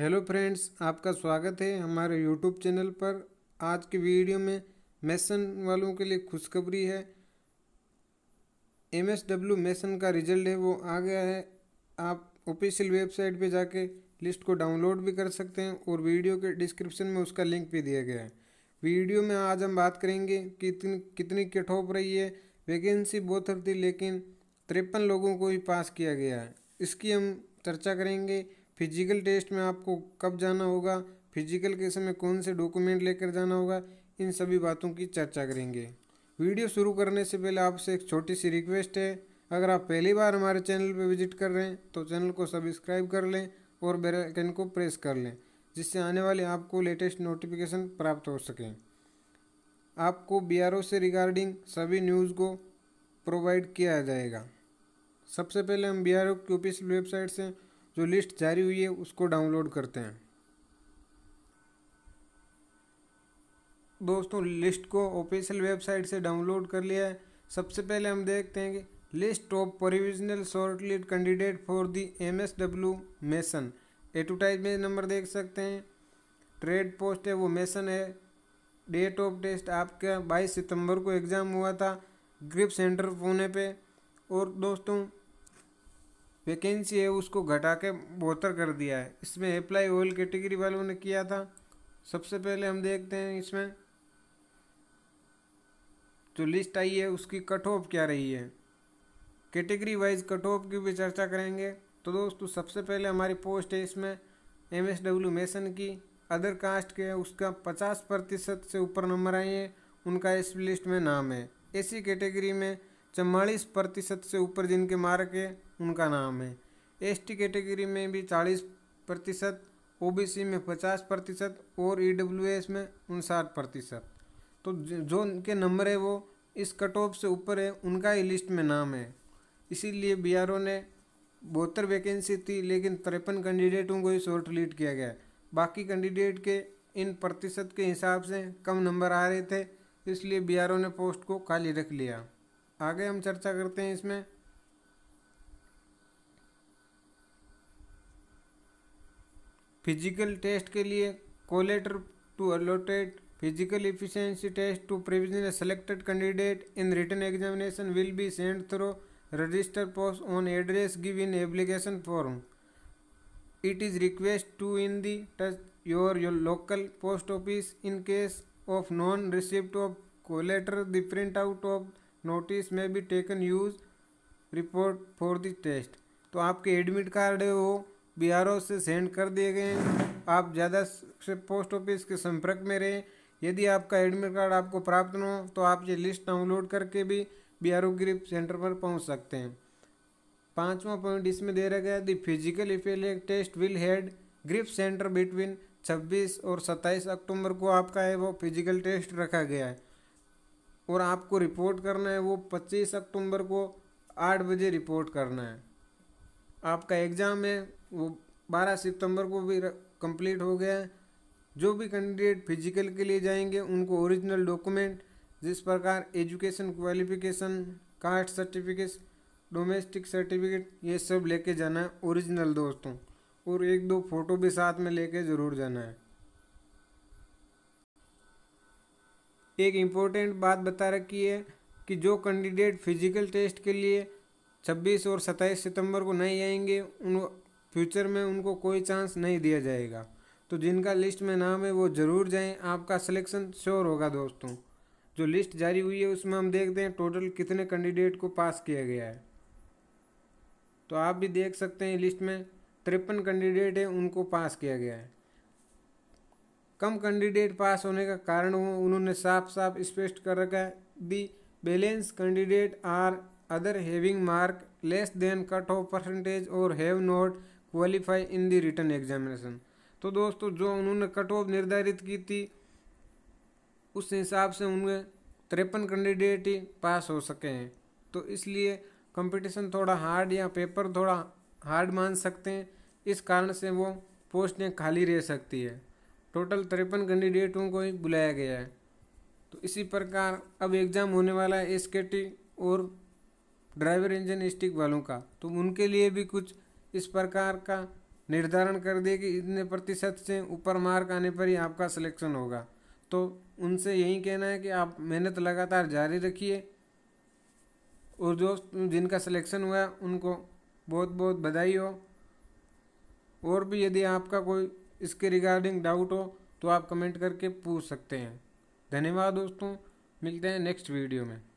hello friends आपका स्वागत है हमारे यूट्यूब चैनल पर आज की वीडियो में मैसन वालों के लिए खुशखबरी है एम एस डब्ल्यू मैसन का रिजल्ट है वो आ गया है आप ऑफिशियल वेबसाइट पे जाके लिस्ट को डाउनलोड भी कर सकते हैं और वीडियो के डिस्क्रिप्शन में उसका लिंक भी दिया गया है वीडियो में आज हम बात करेंगे कि कितनी कितनी कट ऑफ रही है वैकेंसी बहुत थी लेकिन तिरपन लोगों को ही पास किया गया है इसकी हम चर्चा करेंगे फिजिकल टेस्ट में आपको कब जाना होगा फिजिकल के समय कौन से डॉक्यूमेंट लेकर जाना होगा इन सभी बातों की चर्चा करेंगे वीडियो शुरू करने से पहले आपसे एक छोटी सी रिक्वेस्ट है अगर आप पहली बार हमारे चैनल पर विजिट कर रहे हैं तो चैनल को सब्सक्राइब कर लें और बेलाइकन को प्रेस कर लें जिससे आने वाले आपको लेटेस्ट नोटिफिकेशन प्राप्त हो सकें आपको बी से रिगार्डिंग सभी न्यूज़ को प्रोवाइड किया जाएगा सबसे पहले हम बी आर की ऑफिशियल वेबसाइट से जो लिस्ट जारी हुई है उसको डाउनलोड करते हैं दोस्तों लिस्ट को ऑफिशियल वेबसाइट से डाउनलोड कर लिया है सबसे पहले हम देखते हैं कि list of provisional short list candidate for the M S W mason advertisement number देख सकते हैं ट्रेड पोस्ट है वो मेसन है डेट ऑफ टेस्ट आपका 22 सितंबर को एग्ज़ाम हुआ था ग्रिप सेंटर पुणे पे और दोस्तों वैकेंसी है उसको घटा के बहत्तर कर दिया है इसमें अप्लाई ऑयल कैटेगरी वालों ने किया था सबसे पहले हम देखते हैं इसमें जो लिस्ट आई है उसकी कट ऑफ क्या रही है कैटेगरी वाइज कट ऑफ की भी चर्चा करेंगे तो दोस्तों सबसे पहले हमारी पोस्ट है इसमें एम एस डब्ल्यू मेसन की अदर कास्ट के उसका पचास प्रतिशत से ऊपर नंबर आए हैं उनका इस लिस्ट में नाम है ऐसी कैटेगरी में चवालीस प्रतिशत से ऊपर जिनके मार्क है उनका नाम है एसटी कैटेगरी में भी चालीस प्रतिशत ओ में पचास प्रतिशत और ई में उनसाठ प्रतिशत तो जो उनके नंबर है वो इस कट ऑफ से ऊपर है उनका ही लिस्ट में नाम है इसीलिए बी ने बहत्तर वैकेंसी थी लेकिन तिरपन कैंडिडेटों को ही शॉर्ट लीड किया गया बाकी कैंडिडेट के इन प्रतिशत के हिसाब से कम नंबर आ रहे थे इसलिए बी ने पोस्ट को खाली रख लिया आगे हम चर्चा करते हैं इसमें फिजिकल टेस्ट के लिए call letter to allotted physical efficiency test to provision selected candidate in written examination will be send through register post on address give in application form it is request to in the touch your your local post office in case of non receipt of call letter the print out of notice may be taken use report for the test तो आपके admit card है वो B से send कर दिए गए हैं आप ज़्यादा से पोस्ट ऑफिस के संपर्क में रहें यदि आपका एडमिट कार्ड आपको प्राप्त न हो तो आप ये लिस्ट डाउनलोड करके भी बी आर सेंटर पर पहुंच सकते हैं पांचवा पॉइंट इसमें दे रखा है द फिजिकल इफेलियक test will held group centre between 26 और 27 अक्टूबर को आपका है वो फिजिकल टेस्ट रखा गया है और आपको रिपोर्ट करना है वो 25 अक्टूबर को आठ बजे रिपोर्ट करना है आपका एग्ज़ाम है वो 12 सितंबर को भी कंप्लीट हो गया है जो भी कैंडिडेट फिजिकल के लिए जाएंगे उनको ओरिजिनल डॉक्यूमेंट जिस प्रकार education qualification caste certificate domestic certificate ये सब लेके जाना है ओरिजिनल दोस्तों और एक दो फ़ोटो भी साथ में लेके ज़रूर जाना है एक इम्पोर्टेंट बात बता रखी है कि जो कैंडिडेट फिजिकल टेस्ट के लिए 26 और 27 सितंबर को नहीं आएंगे उन फ्यूचर में उनको कोई चांस नहीं दिया जाएगा तो जिनका लिस्ट में नाम है वो ज़रूर जाएं आपका सिलेक्शन श्योर होगा दोस्तों जो लिस्ट जारी हुई है उसमें हम देखते हैं टोटल कितने कैंडिडेट को पास किया गया है तो आप भी देख सकते हैं लिस्ट में तिरपन कैंडिडेट हैं उनको पास किया गया है कम कैंडिडेट पास होने का कारण हो उन्होंने साफ साफ स्पष्ट कर रखा है the balance candidate are other having mark less than cut off percentage और have not qualify in the written examination तो दोस्तों जो उन्होंने कट ऑफ निर्धारित की थी उस हिसाब से उनके तिरपन कैंडिडेट ही पास हो सके हैं तो इसलिए कंपटीशन थोड़ा हार्ड या पेपर थोड़ा हार्ड मान सकते हैं इस कारण से वो पोस्टें खाली रह सकती है टोटल तिरपन कैंडिडेटों को ही बुलाया गया है तो इसी प्रकार अब एग्ज़ाम होने वाला है एस और ड्राइवर इंजन स्टिक वालों का तो उनके लिए भी कुछ इस प्रकार का निर्धारण कर दिए कि इतने प्रतिशत से ऊपर मार्क आने पर ही आपका सिलेक्शन होगा तो उनसे यही कहना है कि आप मेहनत लगातार जारी रखिए और जो जिनका सिलेक्शन हुआ उनको बहुत बहुत बधाई हो और भी यदि आपका कोई इसके रिगार्डिंग डाउट हो तो आप कमेंट करके पूछ सकते हैं धन्यवाद दोस्तों मिलते हैं नेक्स्ट वीडियो में